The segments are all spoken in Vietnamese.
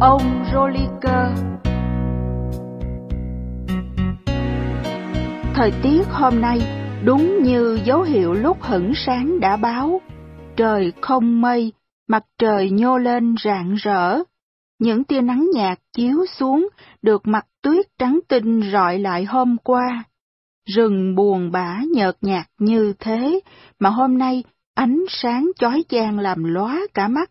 ông Jolicoeur. Thời tiết hôm nay đúng như dấu hiệu lúc hửng sáng đã báo. Trời không mây, mặt trời nhô lên rạng rỡ. Những tia nắng nhạt chiếu xuống được mặt tuyết trắng tinh rọi lại hôm qua. Rừng buồn bã nhợt nhạt như thế mà hôm nay ánh sáng chói chang làm lóa cả mắt.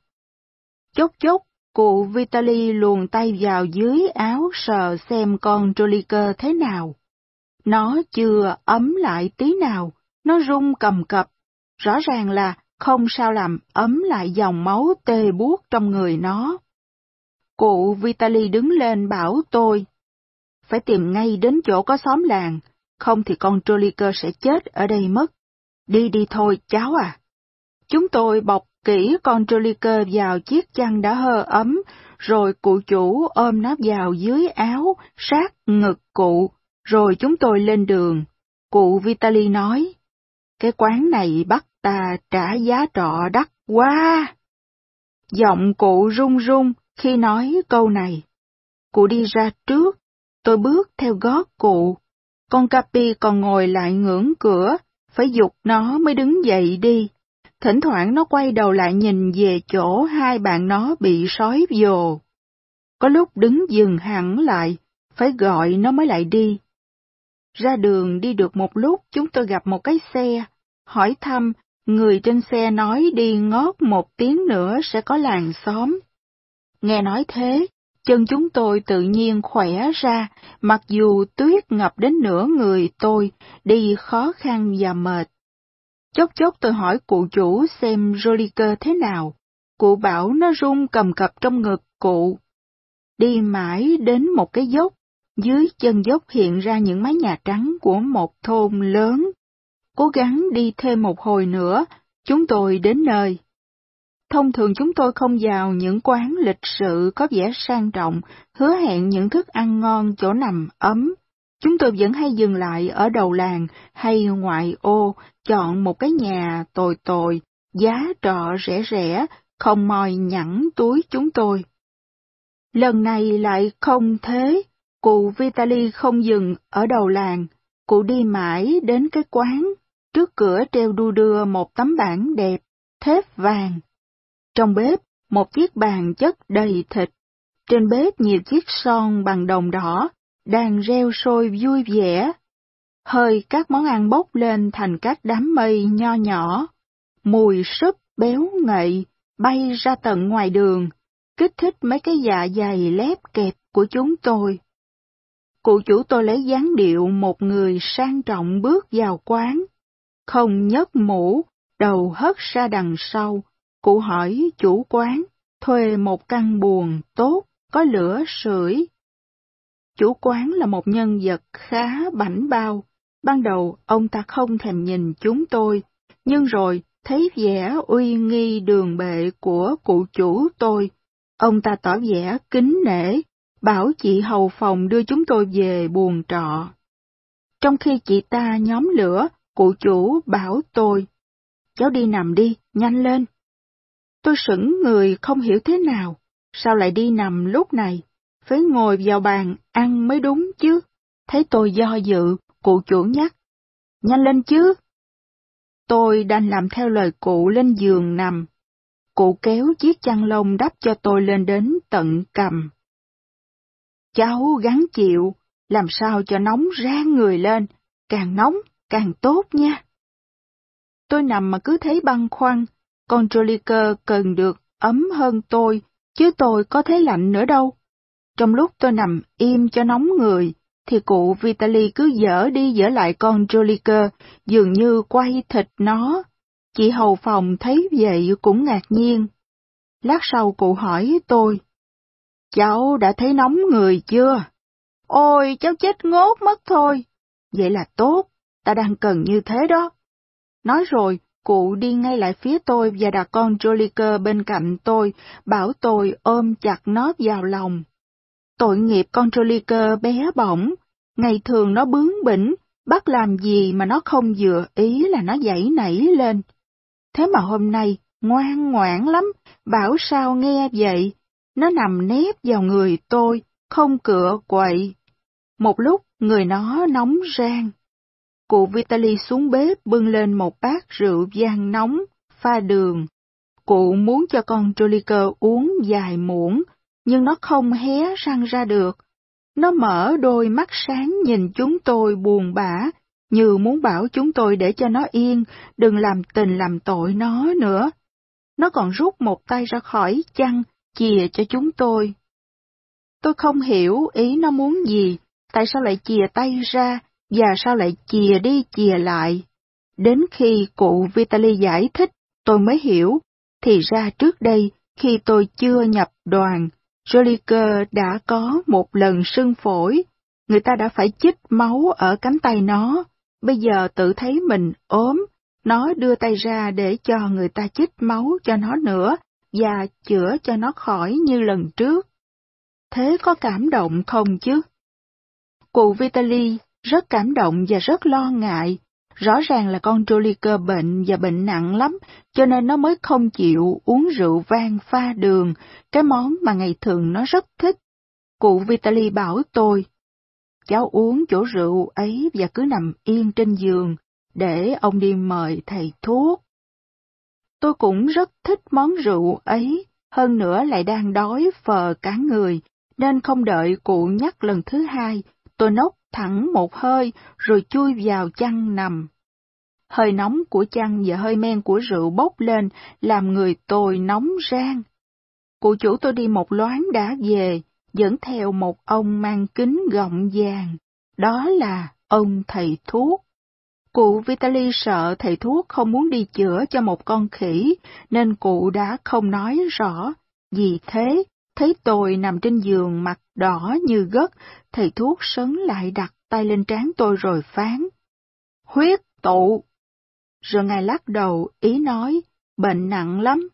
Chốc chốc Cụ Vitali luồn tay vào dưới áo sờ xem con Joliker thế nào. Nó chưa ấm lại tí nào, nó rung cầm cập. Rõ ràng là không sao làm ấm lại dòng máu tê buốt trong người nó. Cụ Vitali đứng lên bảo tôi. Phải tìm ngay đến chỗ có xóm làng, không thì con Joliker sẽ chết ở đây mất. Đi đi thôi cháu à. Chúng tôi bọc kỹ con cơ vào chiếc chăn đã hơ ấm, rồi cụ chủ ôm nó vào dưới áo, sát ngực cụ, rồi chúng tôi lên đường. Cụ Vitali nói, cái quán này bắt ta trả giá trọ đắt quá. Giọng cụ run run khi nói câu này. Cụ đi ra trước, tôi bước theo gót cụ. Con Capi còn ngồi lại ngưỡng cửa, phải dục nó mới đứng dậy đi thỉnh thoảng nó quay đầu lại nhìn về chỗ hai bạn nó bị sói vồ. Có lúc đứng dừng hẳn lại, phải gọi nó mới lại đi. Ra đường đi được một lúc chúng tôi gặp một cái xe, hỏi thăm, người trên xe nói đi ngót một tiếng nữa sẽ có làng xóm. Nghe nói thế, chân chúng tôi tự nhiên khỏe ra, mặc dù tuyết ngập đến nửa người tôi, đi khó khăn và mệt. Chốc chốc tôi hỏi cụ chủ xem Joliker thế nào. Cụ bảo nó run cầm cập trong ngực cụ. Đi mãi đến một cái dốc, dưới chân dốc hiện ra những mái nhà trắng của một thôn lớn. Cố gắng đi thêm một hồi nữa, chúng tôi đến nơi. Thông thường chúng tôi không vào những quán lịch sự có vẻ sang trọng, hứa hẹn những thức ăn ngon chỗ nằm ấm Chúng tôi vẫn hay dừng lại ở đầu làng hay ngoại ô, chọn một cái nhà tồi tồi, giá trọ rẻ rẻ, không mòi nhẵn túi chúng tôi. Lần này lại không thế, cụ Vitali không dừng ở đầu làng, cụ đi mãi đến cái quán, trước cửa treo đu đưa một tấm bảng đẹp, thép vàng. Trong bếp, một chiếc bàn chất đầy thịt, trên bếp nhiều chiếc son bằng đồng đỏ, đang reo sôi vui vẻ. Hơi các món ăn bốc lên thành các đám mây nho nhỏ, mùi súp béo ngậy bay ra tận ngoài đường, kích thích mấy cái dạ dày lép kẹp của chúng tôi. Cụ chủ tôi lấy dáng điệu một người sang trọng bước vào quán, không nhấc mũ, đầu hất ra đằng sau, cụ hỏi chủ quán thuê một căn buồng tốt, có lửa sưởi Chủ quán là một nhân vật khá bảnh bao. Ban đầu ông ta không thèm nhìn chúng tôi, nhưng rồi thấy vẻ uy nghi đường bệ của cụ chủ tôi. Ông ta tỏ vẻ kính nể, bảo chị hầu phòng đưa chúng tôi về buồn trọ. Trong khi chị ta nhóm lửa, cụ chủ bảo tôi, cháu đi nằm đi, nhanh lên. Tôi sững người không hiểu thế nào, sao lại đi nằm lúc này? phải ngồi vào bàn ăn mới đúng chứ. Thấy tôi do dự, cụ trưởng nhắc. Nhanh lên chứ. Tôi đành làm theo lời cụ lên giường nằm. Cụ kéo chiếc chăn lông đắp cho tôi lên đến tận cầm. Cháu gắng chịu, làm sao cho nóng rang người lên, càng nóng càng tốt nha. Tôi nằm mà cứ thấy băn khoăn, con Joliker cần được ấm hơn tôi, chứ tôi có thấy lạnh nữa đâu. Trong lúc tôi nằm im cho nóng người, thì cụ Vitali cứ dở đi dở lại con Joliker, dường như quay thịt nó. Chị hầu phòng thấy vậy cũng ngạc nhiên. Lát sau cụ hỏi tôi, Cháu đã thấy nóng người chưa? Ôi, cháu chết ngốt mất thôi. Vậy là tốt, ta đang cần như thế đó. Nói rồi, cụ đi ngay lại phía tôi và đặt con Joliker bên cạnh tôi, bảo tôi ôm chặt nó vào lòng. Tội nghiệp con cơ bé bỏng, ngày thường nó bướng bỉnh, bắt làm gì mà nó không vừa ý là nó dãy nảy lên. Thế mà hôm nay, ngoan ngoãn lắm, bảo sao nghe vậy, nó nằm nép vào người tôi, không cựa quậy. Một lúc, người nó nóng rang. Cụ Vitali xuống bếp bưng lên một bát rượu vang nóng, pha đường. Cụ muốn cho con Joliker uống dài muỗng, nhưng nó không hé răng ra được. Nó mở đôi mắt sáng nhìn chúng tôi buồn bã, như muốn bảo chúng tôi để cho nó yên, đừng làm tình làm tội nó nữa. Nó còn rút một tay ra khỏi chăn, chìa cho chúng tôi. Tôi không hiểu ý nó muốn gì, tại sao lại chìa tay ra, và sao lại chìa đi chìa lại. Đến khi cụ Vitaly giải thích, tôi mới hiểu, thì ra trước đây, khi tôi chưa nhập đoàn, Jolicoeur đã có một lần sưng phổi, người ta đã phải chích máu ở cánh tay nó, bây giờ tự thấy mình ốm, nó đưa tay ra để cho người ta chích máu cho nó nữa và chữa cho nó khỏi như lần trước. Thế có cảm động không chứ? Cụ Vitali rất cảm động và rất lo ngại Rõ ràng là con Joliker bệnh và bệnh nặng lắm, cho nên nó mới không chịu uống rượu vang pha đường, cái món mà ngày thường nó rất thích. Cụ Vitali bảo tôi, cháu uống chỗ rượu ấy và cứ nằm yên trên giường, để ông đi mời thầy thuốc. Tôi cũng rất thích món rượu ấy, hơn nữa lại đang đói phờ cả người, nên không đợi cụ nhắc lần thứ hai, tôi nốc thẳng một hơi rồi chui vào chăn nằm. Hơi nóng của chăn và hơi men của rượu bốc lên làm người tôi nóng rang. Cụ chủ tôi đi một loáng đã về, dẫn theo một ông mang kính gọng vàng, đó là ông thầy thuốc. Cụ Vitali sợ thầy thuốc không muốn đi chữa cho một con khỉ, nên cụ đã không nói rõ, vì thế thấy tôi nằm trên giường mặt đỏ như gất, thầy thuốc sấn lại đặt tay lên trán tôi rồi phán. Huyết tụ! Rồi ngài lắc đầu, ý nói, bệnh nặng lắm.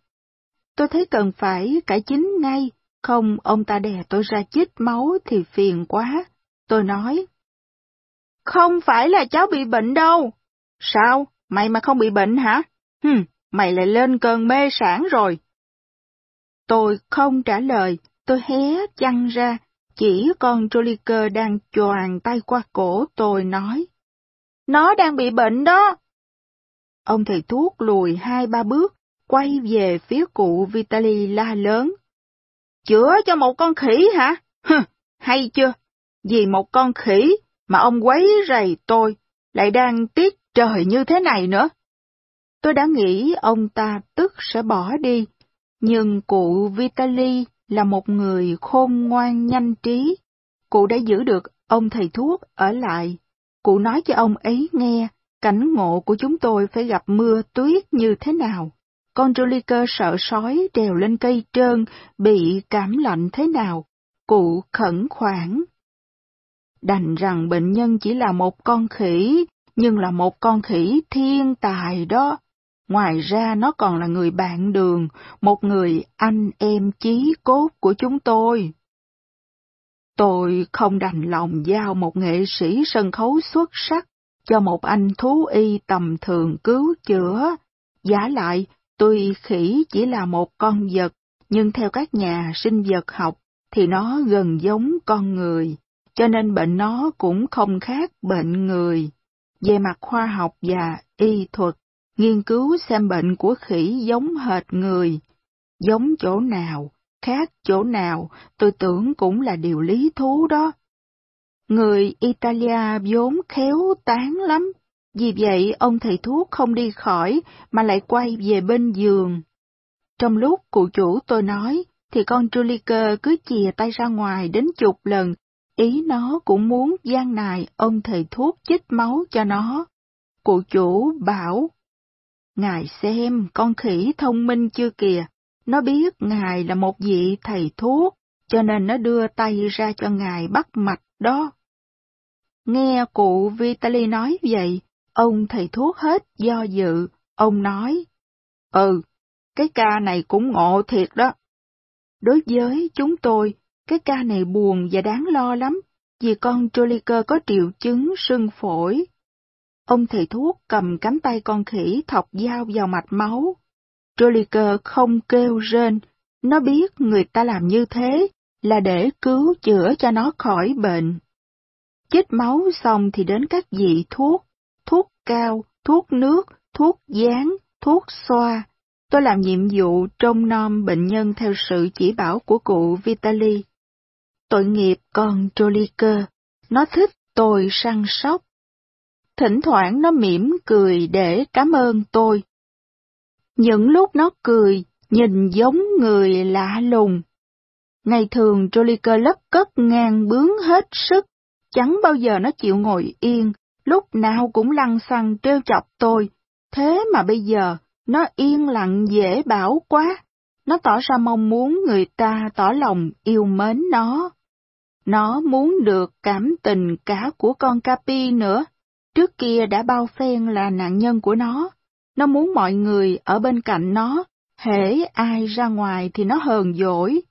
Tôi thấy cần phải cải chính ngay, không ông ta đè tôi ra chích máu thì phiền quá. Tôi nói, không phải là cháu bị bệnh đâu. Sao? Mày mà không bị bệnh hả? Hừm, mày lại lên cơn mê sản rồi. Tôi không trả lời, tôi hé chăn ra, chỉ con Joliker đang choàng tay qua cổ tôi nói. Nó đang bị bệnh đó. Ông thầy thuốc lùi hai ba bước, quay về phía cụ Vitali la lớn. Chữa cho một con khỉ hả? Hừ, hay chưa? Vì một con khỉ mà ông quấy rầy tôi, lại đang tiết trời như thế này nữa. Tôi đã nghĩ ông ta tức sẽ bỏ đi, nhưng cụ Vitali là một người khôn ngoan nhanh trí. Cụ đã giữ được ông thầy thuốc ở lại. Cụ nói cho ông ấy nghe cảnh ngộ của chúng tôi phải gặp mưa tuyết như thế nào. Con Jolica sợ sói trèo lên cây trơn, bị cảm lạnh thế nào. Cụ khẩn khoản. Đành rằng bệnh nhân chỉ là một con khỉ, nhưng là một con khỉ thiên tài đó. Ngoài ra nó còn là người bạn đường, một người anh em chí cốt của chúng tôi. Tôi không đành lòng giao một nghệ sĩ sân khấu xuất sắc cho một anh thú y tầm thường cứu chữa. Giả lại, tuy khỉ chỉ là một con vật, nhưng theo các nhà sinh vật học thì nó gần giống con người, cho nên bệnh nó cũng không khác bệnh người. Về mặt khoa học và y thuật, nghiên cứu xem bệnh của khỉ giống hệt người, giống chỗ nào, khác chỗ nào, tôi tưởng cũng là điều lý thú đó. Người Italia vốn khéo tán lắm, vì vậy ông thầy thuốc không đi khỏi mà lại quay về bên giường. Trong lúc cụ chủ tôi nói, thì con Truliker cứ chìa tay ra ngoài đến chục lần, ý nó cũng muốn gian nài ông thầy thuốc chích máu cho nó. Cụ chủ bảo Ngài xem, con khỉ thông minh chưa kìa, nó biết Ngài là một vị thầy thuốc, cho nên nó đưa tay ra cho Ngài bắt mạch đó. Nghe cụ Vitali nói vậy, ông thầy thuốc hết do dự, ông nói, Ừ, cái ca này cũng ngộ thiệt đó. Đối với chúng tôi, cái ca này buồn và đáng lo lắm, vì con Joliker có triệu chứng sưng phổi, Ông thầy thuốc cầm cánh tay con khỉ thọc dao vào mạch máu. Joliker không kêu rên, nó biết người ta làm như thế là để cứu chữa cho nó khỏi bệnh. Chích máu xong thì đến các vị thuốc, thuốc cao, thuốc nước, thuốc dán, thuốc xoa. Tôi làm nhiệm vụ trông nom bệnh nhân theo sự chỉ bảo của cụ Vitali. Tội nghiệp con Joliker, nó thích tôi săn sóc thỉnh thoảng nó mỉm cười để cảm ơn tôi. Những lúc nó cười, nhìn giống người lạ lùng. Ngày thường Jolica lấp cất ngang bướng hết sức, chẳng bao giờ nó chịu ngồi yên, lúc nào cũng lăn xăng trêu chọc tôi. Thế mà bây giờ, nó yên lặng dễ bảo quá, nó tỏ ra mong muốn người ta tỏ lòng yêu mến nó. Nó muốn được cảm tình cả của con Capi nữa trước kia đã bao phen là nạn nhân của nó. Nó muốn mọi người ở bên cạnh nó, hễ ai ra ngoài thì nó hờn dỗi.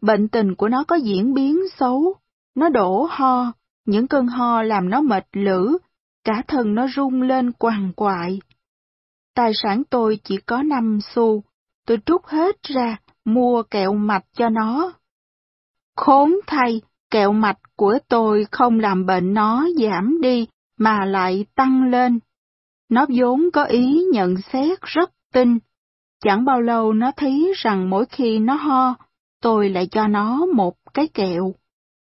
Bệnh tình của nó có diễn biến xấu, nó đổ ho, những cơn ho làm nó mệt lử, cả thân nó rung lên quằn quại. Tài sản tôi chỉ có 5 xu, tôi trút hết ra, mua kẹo mạch cho nó. Khốn thay, kẹo mạch của tôi không làm bệnh nó giảm đi, mà lại tăng lên. Nó vốn có ý nhận xét rất tinh. Chẳng bao lâu nó thấy rằng mỗi khi nó ho, tôi lại cho nó một cái kẹo.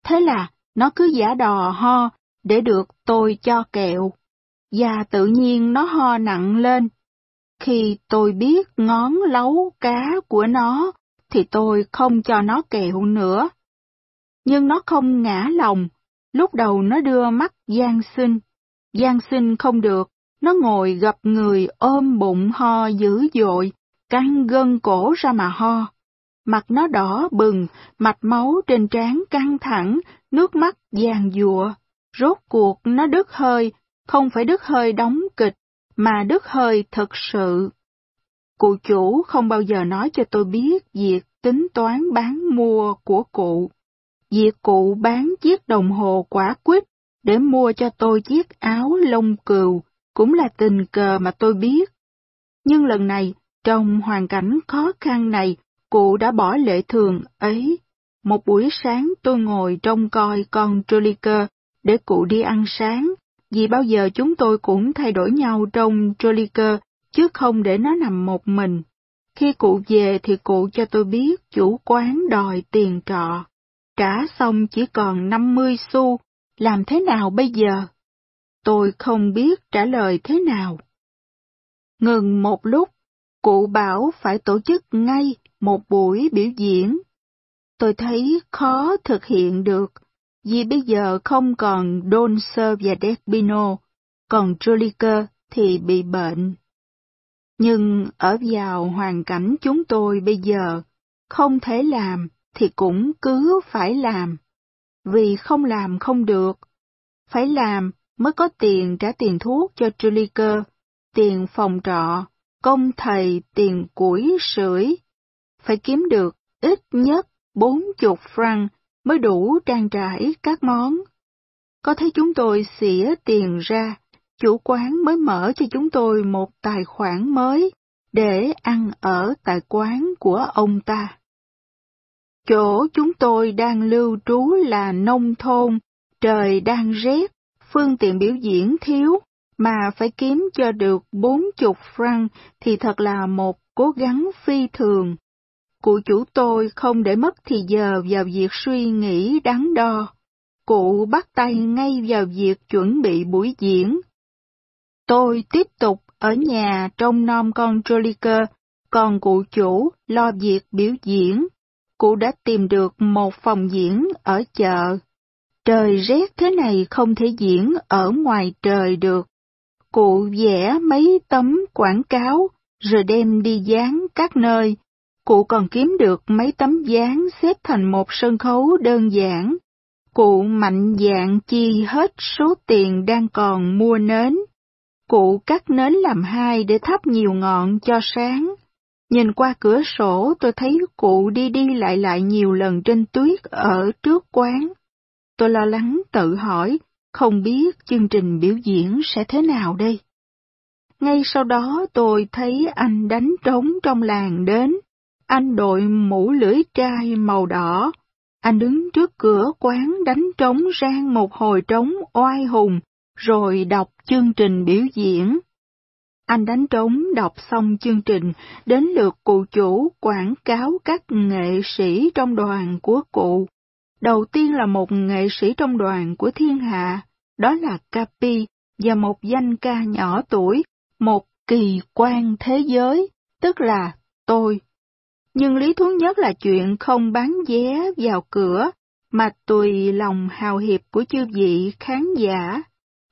Thế là nó cứ giả đò ho để được tôi cho kẹo. Và tự nhiên nó ho nặng lên. Khi tôi biết ngón lấu cá của nó thì tôi không cho nó kẹo nữa. Nhưng nó không ngã lòng, lúc đầu nó đưa mắt gian sinh, gian sinh không được, nó ngồi gặp người ôm bụng ho dữ dội, căng gân cổ ra mà ho. Mặt nó đỏ bừng, mạch máu trên trán căng thẳng, nước mắt vàng dụa. Rốt cuộc nó đứt hơi, không phải đứt hơi đóng kịch, mà đứt hơi thật sự. Cụ chủ không bao giờ nói cho tôi biết việc tính toán bán mua của cụ. Việc cụ bán chiếc đồng hồ quả quýt để mua cho tôi chiếc áo lông cừu, cũng là tình cờ mà tôi biết. Nhưng lần này, trong hoàn cảnh khó khăn này, cụ đã bỏ lệ thường ấy. Một buổi sáng tôi ngồi trông coi con Joliker để cụ đi ăn sáng, vì bao giờ chúng tôi cũng thay đổi nhau trong Joliker, chứ không để nó nằm một mình. Khi cụ về thì cụ cho tôi biết chủ quán đòi tiền trọ. Trả xong chỉ còn 50 xu làm thế nào bây giờ? Tôi không biết trả lời thế nào. Ngừng một lúc, cụ bảo phải tổ chức ngay một buổi biểu diễn. Tôi thấy khó thực hiện được, vì bây giờ không còn Don Sir và Despino, còn Joliker thì bị bệnh. Nhưng ở vào hoàn cảnh chúng tôi bây giờ, không thể làm thì cũng cứ phải làm vì không làm không được. Phải làm mới có tiền trả tiền thuốc cho Truliker, tiền phòng trọ, công thầy, tiền củi, sưởi. Phải kiếm được ít nhất bốn chục franc mới đủ trang trải các món. Có thấy chúng tôi xỉa tiền ra, chủ quán mới mở cho chúng tôi một tài khoản mới để ăn ở tại quán của ông ta. Chỗ chúng tôi đang lưu trú là nông thôn, trời đang rét, phương tiện biểu diễn thiếu, mà phải kiếm cho được bốn chục franc thì thật là một cố gắng phi thường. Cụ chủ tôi không để mất thì giờ vào việc suy nghĩ đắn đo. Cụ bắt tay ngay vào việc chuẩn bị buổi diễn. Tôi tiếp tục ở nhà trông non con Joliker, còn cụ chủ lo việc biểu diễn cụ đã tìm được một phòng diễn ở chợ. Trời rét thế này không thể diễn ở ngoài trời được. Cụ vẽ mấy tấm quảng cáo rồi đem đi dán các nơi. Cụ còn kiếm được mấy tấm dán xếp thành một sân khấu đơn giản. Cụ mạnh dạn chi hết số tiền đang còn mua nến. Cụ cắt nến làm hai để thắp nhiều ngọn cho sáng Nhìn qua cửa sổ tôi thấy cụ đi đi lại lại nhiều lần trên tuyết ở trước quán. Tôi lo lắng tự hỏi, không biết chương trình biểu diễn sẽ thế nào đây. Ngay sau đó tôi thấy anh đánh trống trong làng đến. Anh đội mũ lưỡi trai màu đỏ. Anh đứng trước cửa quán đánh trống rang một hồi trống oai hùng, rồi đọc chương trình biểu diễn. Anh đánh trống đọc xong chương trình, đến lượt cụ chủ quảng cáo các nghệ sĩ trong đoàn của cụ. Đầu tiên là một nghệ sĩ trong đoàn của thiên hạ, đó là Capi, và một danh ca nhỏ tuổi, một kỳ quan thế giới, tức là tôi. Nhưng lý thú nhất là chuyện không bán vé vào cửa, mà tùy lòng hào hiệp của chư vị khán giả.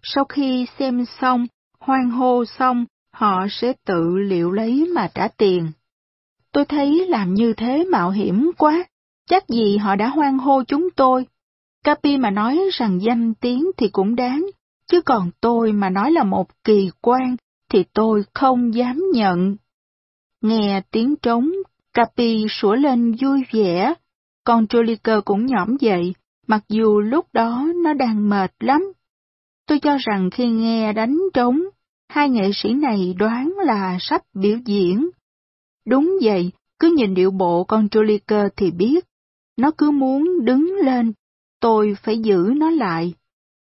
Sau khi xem xong, hoan hô xong, họ sẽ tự liệu lấy mà trả tiền. Tôi thấy làm như thế mạo hiểm quá, chắc gì họ đã hoang hô chúng tôi. Capi mà nói rằng danh tiếng thì cũng đáng, chứ còn tôi mà nói là một kỳ quan thì tôi không dám nhận. Nghe tiếng trống, Capi sủa lên vui vẻ, còn Joliker cũng nhõm dậy, mặc dù lúc đó nó đang mệt lắm. Tôi cho rằng khi nghe đánh trống, hai nghệ sĩ này đoán là sắp biểu diễn. Đúng vậy, cứ nhìn điệu bộ con Joliker thì biết. Nó cứ muốn đứng lên, tôi phải giữ nó lại.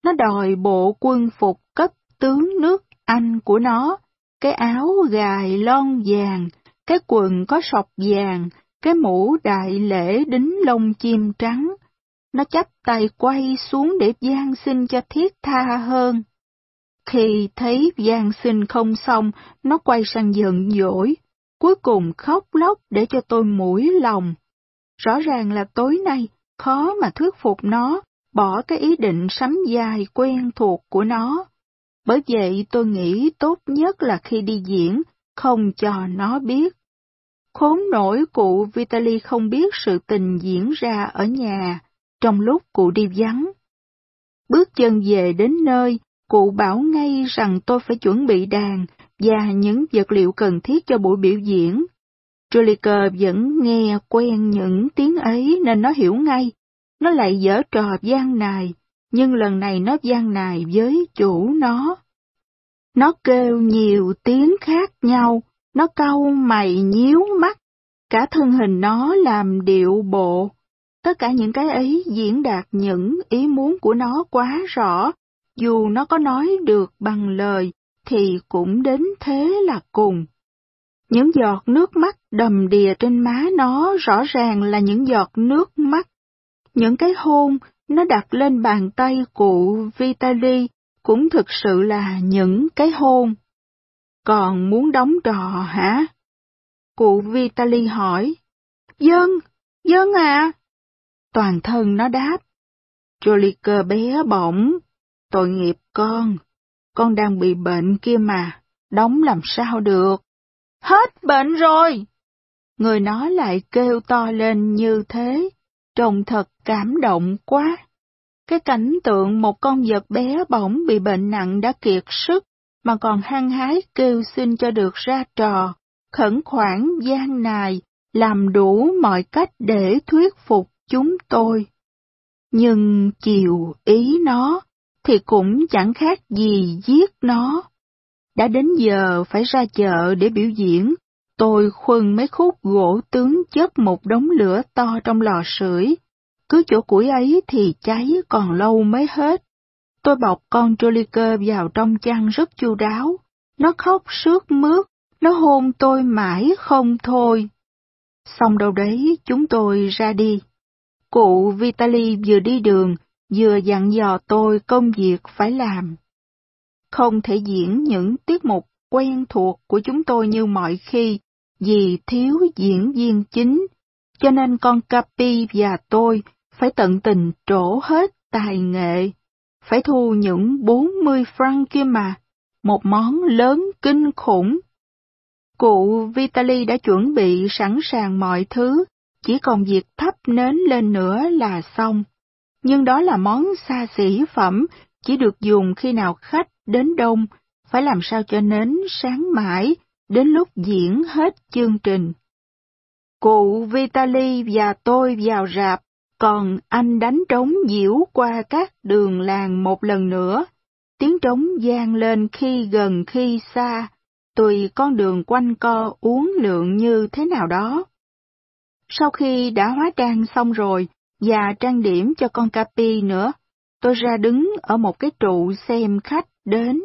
Nó đòi bộ quân phục cấp tướng nước Anh của nó, cái áo gài lon vàng, cái quần có sọc vàng, cái mũ đại lễ đính lông chim trắng. Nó chắp tay quay xuống để gian xin cho thiết tha hơn. Khi thấy Giang sinh không xong, nó quay sang giận dỗi, cuối cùng khóc lóc để cho tôi mũi lòng. Rõ ràng là tối nay, khó mà thuyết phục nó, bỏ cái ý định sắm dài quen thuộc của nó. Bởi vậy tôi nghĩ tốt nhất là khi đi diễn, không cho nó biết. Khốn nổi cụ Vitali không biết sự tình diễn ra ở nhà, trong lúc cụ đi vắng. Bước chân về đến nơi, Cụ bảo ngay rằng tôi phải chuẩn bị đàn và những vật liệu cần thiết cho buổi biểu diễn. Julica vẫn nghe quen những tiếng ấy nên nó hiểu ngay. Nó lại dở trò gian nài, nhưng lần này nó gian nài với chủ nó. Nó kêu nhiều tiếng khác nhau, nó cau mày nhíu mắt, cả thân hình nó làm điệu bộ. Tất cả những cái ấy diễn đạt những ý muốn của nó quá rõ, dù nó có nói được bằng lời thì cũng đến thế là cùng. Những giọt nước mắt đầm đìa trên má nó rõ ràng là những giọt nước mắt. Những cái hôn nó đặt lên bàn tay cụ Vitali cũng thực sự là những cái hôn. Còn muốn đóng trò hả? Cụ Vitali hỏi. Dân, dân à! Toàn thân nó đáp. cơ bé bỏng Tội nghiệp con, con đang bị bệnh kia mà, đóng làm sao được. Hết bệnh rồi! Người nó lại kêu to lên như thế, trông thật cảm động quá. Cái cảnh tượng một con vật bé bỏng bị bệnh nặng đã kiệt sức, mà còn hăng hái kêu xin cho được ra trò, khẩn khoản gian nài, làm đủ mọi cách để thuyết phục chúng tôi. Nhưng chiều ý nó, thì cũng chẳng khác gì giết nó. Đã đến giờ phải ra chợ để biểu diễn, tôi khuân mấy khúc gỗ tướng chớp một đống lửa to trong lò sưởi. Cứ chỗ củi ấy thì cháy còn lâu mới hết. Tôi bọc con Joliker vào trong chăn rất chu đáo. Nó khóc sướt mướt, nó hôn tôi mãi không thôi. Xong đâu đấy, chúng tôi ra đi. Cụ Vitali vừa đi đường, vừa dặn dò tôi công việc phải làm. Không thể diễn những tiết mục quen thuộc của chúng tôi như mọi khi vì thiếu diễn viên chính, cho nên con Capi và tôi phải tận tình trổ hết tài nghệ, phải thu những 40 franc kia mà, một món lớn kinh khủng. Cụ Vitali đã chuẩn bị sẵn sàng mọi thứ, chỉ còn việc thắp nến lên nữa là xong nhưng đó là món xa xỉ phẩm, chỉ được dùng khi nào khách đến đông, phải làm sao cho nến sáng mãi, đến lúc diễn hết chương trình. Cụ Vitali và tôi vào rạp, còn anh đánh trống diễu qua các đường làng một lần nữa. Tiếng trống gian lên khi gần khi xa, tùy con đường quanh co uốn lượn như thế nào đó. Sau khi đã hóa trang xong rồi, và trang điểm cho con Capi nữa. Tôi ra đứng ở một cái trụ xem khách đến.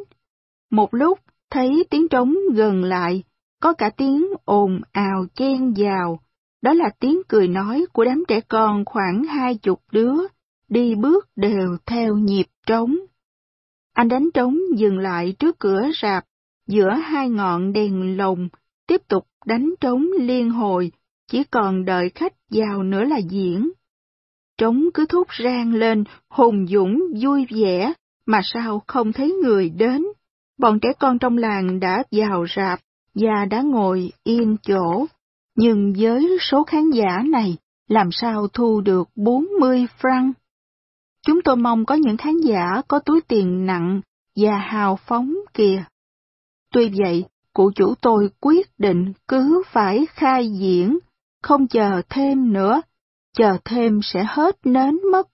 Một lúc, thấy tiếng trống gần lại, có cả tiếng ồn ào chen vào. Đó là tiếng cười nói của đám trẻ con khoảng hai chục đứa, đi bước đều theo nhịp trống. Anh đánh trống dừng lại trước cửa rạp, giữa hai ngọn đèn lồng, tiếp tục đánh trống liên hồi, chỉ còn đợi khách vào nữa là diễn trống cứ thúc rang lên, hùng dũng, vui vẻ, mà sao không thấy người đến. Bọn trẻ con trong làng đã vào rạp và đã ngồi yên chỗ, nhưng với số khán giả này, làm sao thu được 40 franc? Chúng tôi mong có những khán giả có túi tiền nặng và hào phóng kìa. Tuy vậy, cụ chủ tôi quyết định cứ phải khai diễn, không chờ thêm nữa, chờ thêm sẽ hết nến mất.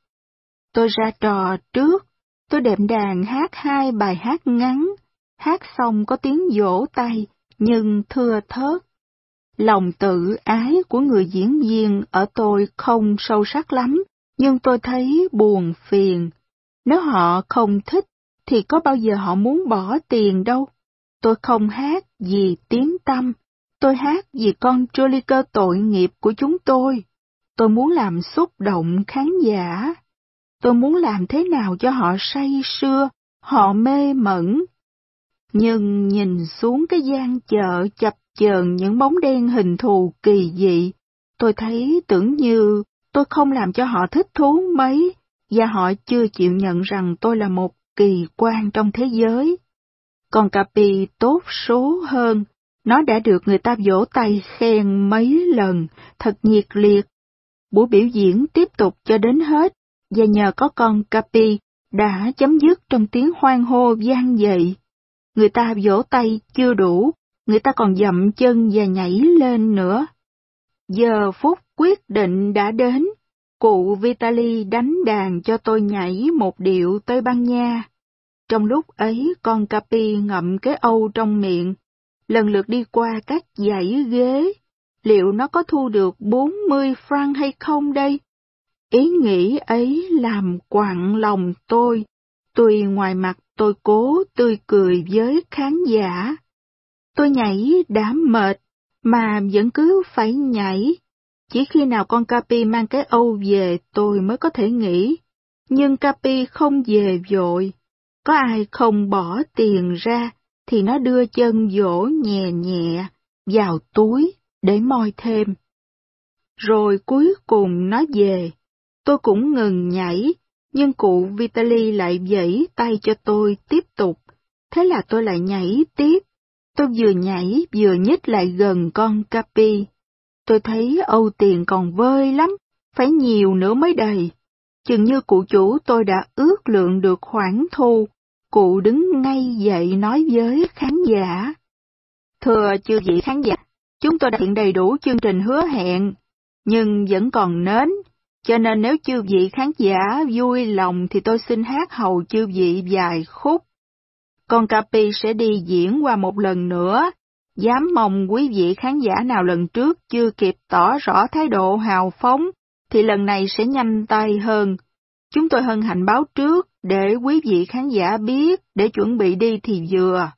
Tôi ra trò trước, tôi đệm đàn hát hai bài hát ngắn, hát xong có tiếng vỗ tay, nhưng thưa thớt. Lòng tự ái của người diễn viên ở tôi không sâu sắc lắm, nhưng tôi thấy buồn phiền. Nếu họ không thích, thì có bao giờ họ muốn bỏ tiền đâu. Tôi không hát vì tiếng tâm, tôi hát vì con Jolico tội nghiệp của chúng tôi. Tôi muốn làm xúc động khán giả. Tôi muốn làm thế nào cho họ say sưa, họ mê mẩn. Nhưng nhìn xuống cái gian chợ chập chờn những bóng đen hình thù kỳ dị, tôi thấy tưởng như tôi không làm cho họ thích thú mấy và họ chưa chịu nhận rằng tôi là một kỳ quan trong thế giới. Còn cà pì tốt số hơn, nó đã được người ta vỗ tay khen mấy lần, thật nhiệt liệt buổi biểu diễn tiếp tục cho đến hết, và nhờ có con Capi đã chấm dứt trong tiếng hoang hô gian dậy. Người ta vỗ tay chưa đủ, người ta còn dậm chân và nhảy lên nữa. Giờ phút quyết định đã đến, cụ Vitali đánh đàn cho tôi nhảy một điệu Tây Ban Nha. Trong lúc ấy con Capi ngậm cái âu trong miệng, lần lượt đi qua các dãy ghế liệu nó có thu được 40 franc hay không đây? Ý nghĩ ấy làm quặn lòng tôi, tuy ngoài mặt tôi cố tươi cười với khán giả. Tôi nhảy đã mệt, mà vẫn cứ phải nhảy. Chỉ khi nào con Capi mang cái Âu về tôi mới có thể nghỉ. Nhưng Capi không về vội. Có ai không bỏ tiền ra thì nó đưa chân vỗ nhẹ nhẹ vào túi để moi thêm. Rồi cuối cùng nó về, tôi cũng ngừng nhảy, nhưng cụ Vitali lại giãy tay cho tôi tiếp tục, thế là tôi lại nhảy tiếp. Tôi vừa nhảy vừa nhích lại gần con Capi. Tôi thấy âu tiền còn vơi lắm, phải nhiều nữa mới đầy. Chừng như cụ chủ tôi đã ước lượng được khoản thu, cụ đứng ngay dậy nói với khán giả. Thưa chưa vị khán giả, Chúng tôi đã hiện đầy đủ chương trình hứa hẹn, nhưng vẫn còn nến, cho nên nếu chư vị khán giả vui lòng thì tôi xin hát hầu chư vị vài khúc. Con Capi sẽ đi diễn qua một lần nữa, dám mong quý vị khán giả nào lần trước chưa kịp tỏ rõ thái độ hào phóng, thì lần này sẽ nhanh tay hơn. Chúng tôi hân hạnh báo trước để quý vị khán giả biết để chuẩn bị đi thì vừa.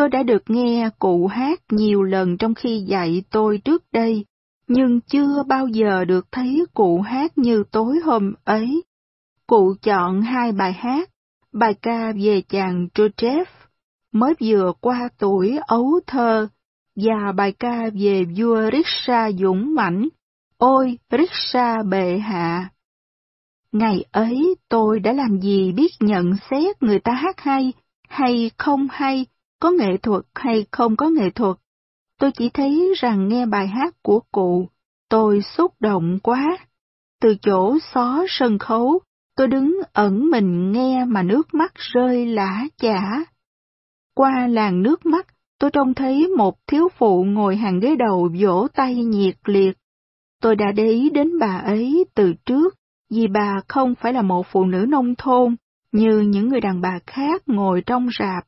Tôi đã được nghe cụ hát nhiều lần trong khi dạy tôi trước đây, nhưng chưa bao giờ được thấy cụ hát như tối hôm ấy. Cụ chọn hai bài hát, bài ca về chàng Trochev, mới vừa qua tuổi ấu thơ, và bài ca về vua riksa dũng mãnh, ôi riksa bệ hạ. Ngày ấy tôi đã làm gì biết nhận xét người ta hát hay, hay không hay, có nghệ thuật hay không có nghệ thuật, tôi chỉ thấy rằng nghe bài hát của cụ, tôi xúc động quá. Từ chỗ xó sân khấu, tôi đứng ẩn mình nghe mà nước mắt rơi lã chả. Qua làng nước mắt, tôi trông thấy một thiếu phụ ngồi hàng ghế đầu vỗ tay nhiệt liệt. Tôi đã để ý đến bà ấy từ trước, vì bà không phải là một phụ nữ nông thôn, như những người đàn bà khác ngồi trong rạp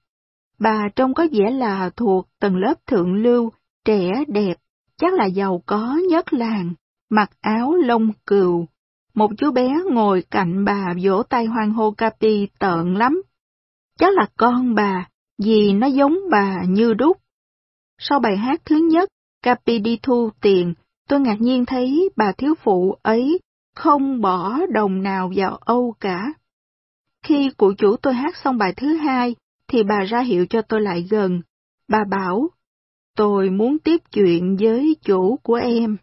Bà trông có vẻ là thuộc tầng lớp thượng lưu, trẻ đẹp, chắc là giàu có nhất làng, mặc áo lông cừu. Một chú bé ngồi cạnh bà vỗ tay hoang hô Capi tợn lắm. Chắc là con bà, vì nó giống bà như đúc. Sau bài hát thứ nhất, Capi đi thu tiền, tôi ngạc nhiên thấy bà thiếu phụ ấy không bỏ đồng nào vào Âu cả. Khi cụ chủ tôi hát xong bài thứ hai, thì bà ra hiệu cho tôi lại gần. Bà bảo, tôi muốn tiếp chuyện với chủ của em.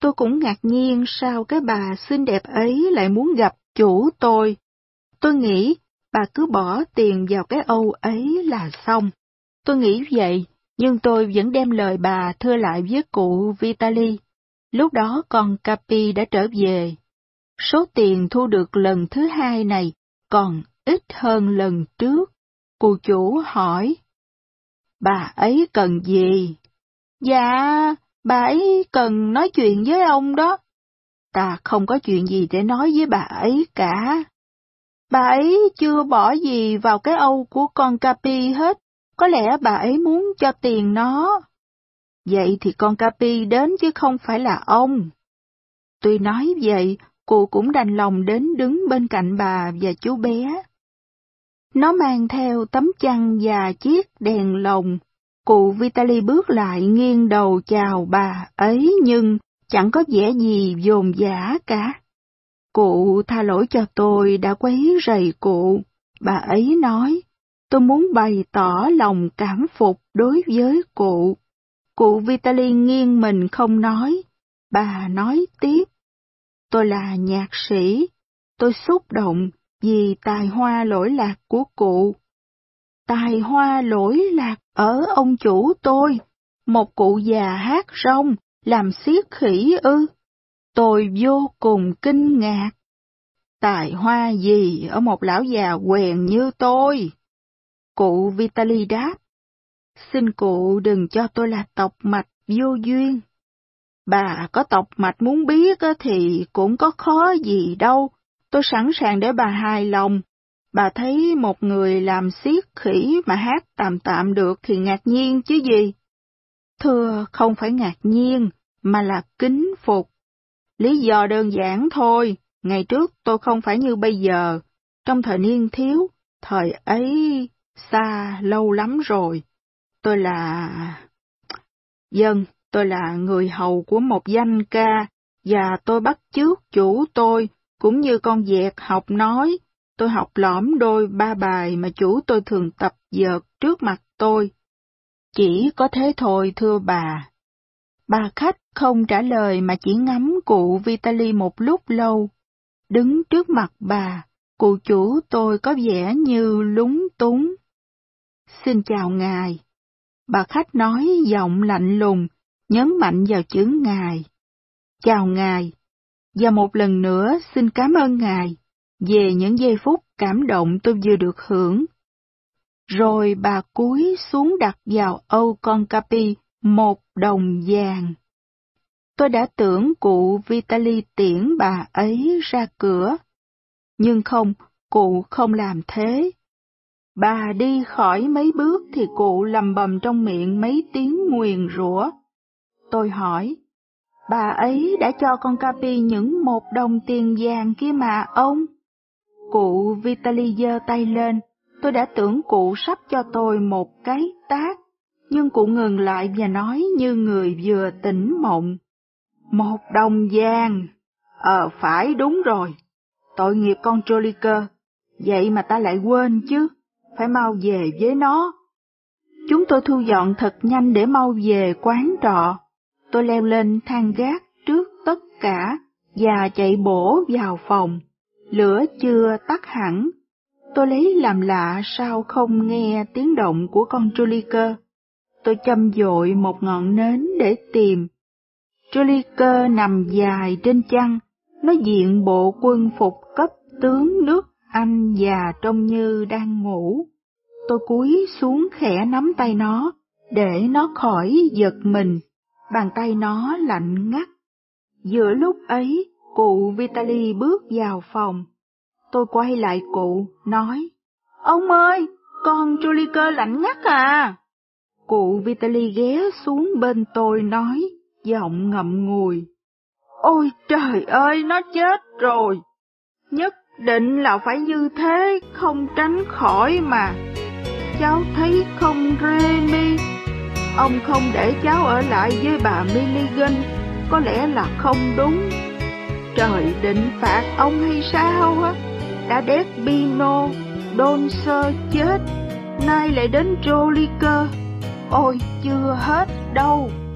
Tôi cũng ngạc nhiên sao cái bà xinh đẹp ấy lại muốn gặp chủ tôi. Tôi nghĩ bà cứ bỏ tiền vào cái âu ấy là xong. Tôi nghĩ vậy, nhưng tôi vẫn đem lời bà thưa lại với cụ Vitali. Lúc đó con Capi đã trở về. Số tiền thu được lần thứ hai này còn ít hơn lần trước. Cô chủ hỏi. Bà ấy cần gì? Dạ, bà ấy cần nói chuyện với ông đó. Ta không có chuyện gì để nói với bà ấy cả. Bà ấy chưa bỏ gì vào cái âu của con Capi hết, có lẽ bà ấy muốn cho tiền nó. Vậy thì con Capi đến chứ không phải là ông. tôi nói vậy, cô cũng đành lòng đến đứng bên cạnh bà và chú bé. Nó mang theo tấm chăn và chiếc đèn lồng. Cụ Vitali bước lại nghiêng đầu chào bà ấy nhưng chẳng có vẻ gì dồn dã cả. Cụ tha lỗi cho tôi đã quấy rầy cụ, bà ấy nói. Tôi muốn bày tỏ lòng cảm phục đối với cụ. Cụ Vitali nghiêng mình không nói, bà nói tiếp. Tôi là nhạc sĩ, tôi xúc động vì tài hoa lỗi lạc của cụ. Tài hoa lỗi lạc ở ông chủ tôi, một cụ già hát rong, làm xiết khỉ ư. Tôi vô cùng kinh ngạc. Tài hoa gì ở một lão già quèn như tôi? Cụ Vitali đáp, xin cụ đừng cho tôi là tộc mạch vô duyên. Bà có tộc mạch muốn biết thì cũng có khó gì đâu, Tôi sẵn sàng để bà hài lòng. Bà thấy một người làm xiết khỉ mà hát tạm tạm được thì ngạc nhiên chứ gì. Thưa, không phải ngạc nhiên, mà là kính phục. Lý do đơn giản thôi, ngày trước tôi không phải như bây giờ. Trong thời niên thiếu, thời ấy xa lâu lắm rồi. Tôi là... Dân, tôi là người hầu của một danh ca, và tôi bắt chước chủ tôi cũng như con dẹt học nói, tôi học lõm đôi ba bài mà chủ tôi thường tập dợt trước mặt tôi. Chỉ có thế thôi thưa bà. Bà khách không trả lời mà chỉ ngắm cụ Vitali một lúc lâu. Đứng trước mặt bà, cụ chủ tôi có vẻ như lúng túng. Xin chào ngài. Bà khách nói giọng lạnh lùng, nhấn mạnh vào chữ ngài. Chào ngài. Và một lần nữa xin cảm ơn Ngài về những giây phút cảm động tôi vừa được hưởng. Rồi bà cúi xuống đặt vào Âu Con Capi một đồng vàng. Tôi đã tưởng cụ Vitali tiễn bà ấy ra cửa. Nhưng không, cụ không làm thế. Bà đi khỏi mấy bước thì cụ lầm bầm trong miệng mấy tiếng nguyền rủa. Tôi hỏi, bà ấy đã cho con Capi những một đồng tiền vàng kia mà ông. Cụ Vitali giơ tay lên, tôi đã tưởng cụ sắp cho tôi một cái tác nhưng cụ ngừng lại và nói như người vừa tỉnh mộng. Một đồng vàng? Ờ, phải đúng rồi. Tội nghiệp con Joliker, vậy mà ta lại quên chứ, phải mau về với nó. Chúng tôi thu dọn thật nhanh để mau về quán trọ tôi leo lên thang gác trước tất cả và chạy bổ vào phòng. Lửa chưa tắt hẳn. Tôi lấy làm lạ sao không nghe tiếng động của con cơ Tôi châm dội một ngọn nến để tìm. cơ nằm dài trên chăn, nó diện bộ quân phục cấp tướng nước Anh và trông như đang ngủ. Tôi cúi xuống khẽ nắm tay nó, để nó khỏi giật mình. Bàn tay nó lạnh ngắt. Giữa lúc ấy, cụ Vitali bước vào phòng. Tôi quay lại cụ, nói, Ông ơi, con Juliker lạnh ngắt à! Cụ Vitali ghé xuống bên tôi nói, giọng ngậm ngùi. Ôi trời ơi, nó chết rồi! Nhất định là phải như thế, không tránh khỏi mà. Cháu thấy không Remi?" mi. Ông không để cháu ở lại với bà Milligan Có lẽ là không đúng Trời định phạt ông hay sao á Đã đét Pino Donser chết Nay lại đến Joliker Ôi chưa hết đâu